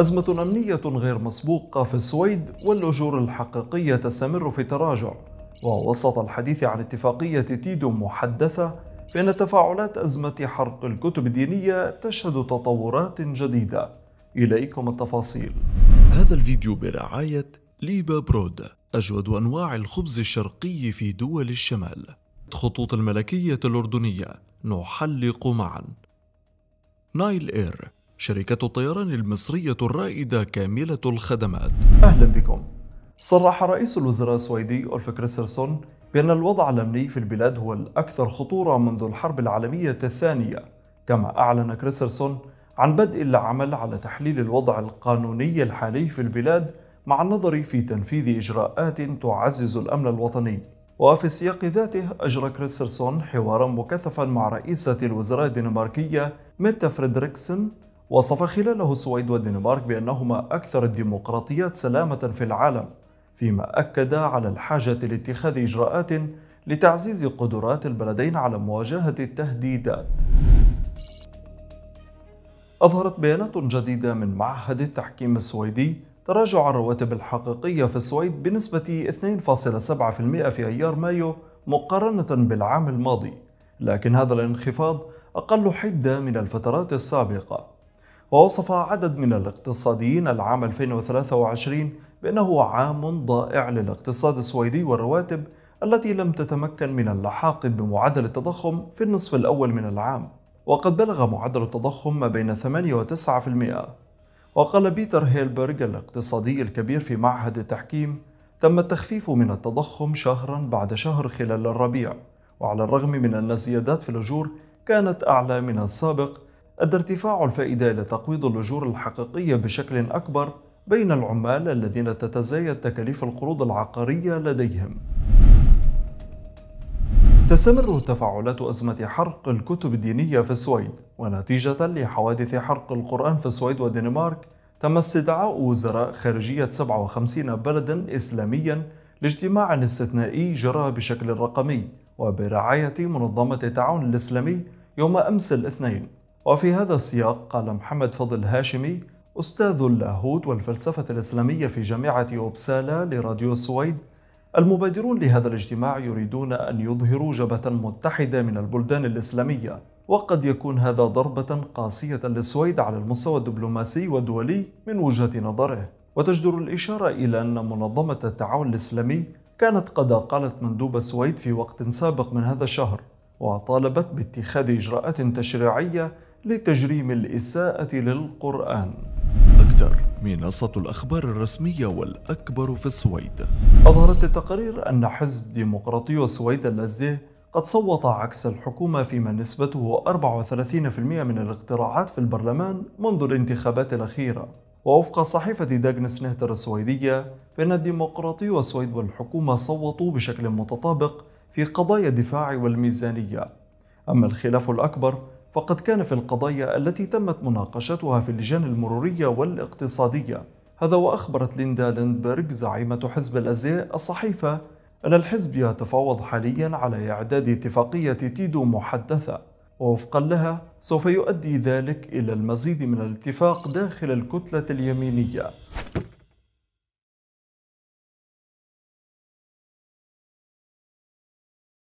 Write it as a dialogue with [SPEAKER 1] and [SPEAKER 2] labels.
[SPEAKER 1] أزمة أمنية غير مسبوقة في السويد والأجور الحقيقية تستمر في تراجع ووسط الحديث عن اتفاقية تيدو محدثة فإن تفاعلات أزمة حرق الكتب الدينية تشهد تطورات جديدة إليكم التفاصيل هذا الفيديو برعاية ليبا برود أجود أنواع الخبز الشرقي في دول الشمال خطوط الملكية الأردنية نحلق معا نايل إير شركة الطيران المصرية الرائدة كاملة الخدمات أهلا بكم صرح رئيس الوزراء السويدي أولف كريسترسون بأن الوضع الأمني في البلاد هو الأكثر خطورة منذ الحرب العالمية الثانية كما أعلن كريسترسون عن بدء العمل على تحليل الوضع القانوني الحالي في البلاد مع النظر في تنفيذ إجراءات تعزز الأمن الوطني وفي السياق ذاته أجرى كريسترسون حوارا مكثفا مع رئيسة الوزراء الدنماركية ميتا فريدريكسن وصف خلاله السويد والدنمارك بأنهما أكثر الديمقراطيات سلامة في العالم فيما أكد على الحاجة لاتخاذ إجراءات لتعزيز قدرات البلدين على مواجهة التهديدات أظهرت بيانات جديدة من معهد التحكيم السويدي تراجع الرواتب الحقيقية في السويد بنسبة 2.7% في أيار مايو مقارنة بالعام الماضي لكن هذا الانخفاض أقل حدة من الفترات السابقة ووصف عدد من الاقتصاديين العام 2023 بأنه عام ضائع للاقتصاد السويدي والرواتب التي لم تتمكن من اللحاق بمعدل التضخم في النصف الأول من العام وقد بلغ معدل التضخم ما بين 8 و 9% وقال بيتر هيلبرغ الاقتصادي الكبير في معهد التحكيم تم التخفيف من التضخم شهرا بعد شهر خلال الربيع وعلى الرغم من أن الزيادات في الأجور كانت أعلى من السابق أدى ارتفاع الفائدة إلى تقويض الأجور الحقيقية بشكل أكبر بين العمال الذين تتزايد تكاليف القروض العقارية لديهم. تستمر تفاعلات أزمة حرق الكتب الدينية في السويد، ونتيجة لحوادث حرق القرآن في السويد والدنمارك، تم استدعاء وزراء خارجية 57 بلدا إسلاميا لاجتماع استثنائي جرى بشكل رقمي وبرعاية منظمة التعاون الإسلامي يوم أمس الاثنين وفي هذا السياق قال محمد فضل هاشمي أستاذ اللاهوت والفلسفة الإسلامية في جامعة أوبسالا لراديو السويد المبادرون لهذا الاجتماع يريدون أن يظهروا جبهة متحدة من البلدان الإسلامية وقد يكون هذا ضربة قاسية للسويد على المستوى الدبلوماسي والدولي من وجهة نظره وتجدر الإشارة إلى أن منظمة التعاون الإسلامي كانت قد أقالت مندوب السويد في وقت سابق من هذا الشهر وطالبت باتخاذ إجراءات تشريعية لتجريم الإساءة للقرآن أكتر منصة الأخبار الرسمية والأكبر في السويد أظهرت التقارير أن حزب ديمقراطي السويد اللازي قد صوت عكس الحكومة فيما نسبته 34% من الاقتراعات في البرلمان منذ الانتخابات الأخيرة ووفق صحيفة داجنس نهتر السويدية فإن الديمقراطي والسويد والحكومة صوتوا بشكل متطابق في قضايا الدفاع والميزانية أما الخلاف الأكبر فقد كان في القضايا التي تمت مناقشتها في اللجان المرورية والاقتصادية هذا وأخبرت ليندا ليندبرغ زعيمة حزب الأزياء الصحيفة أن الحزب يتفاوض حاليا على إعداد اتفاقية تيدو محدثة ووفقا لها سوف يؤدي ذلك إلى المزيد من الاتفاق داخل الكتلة اليمينية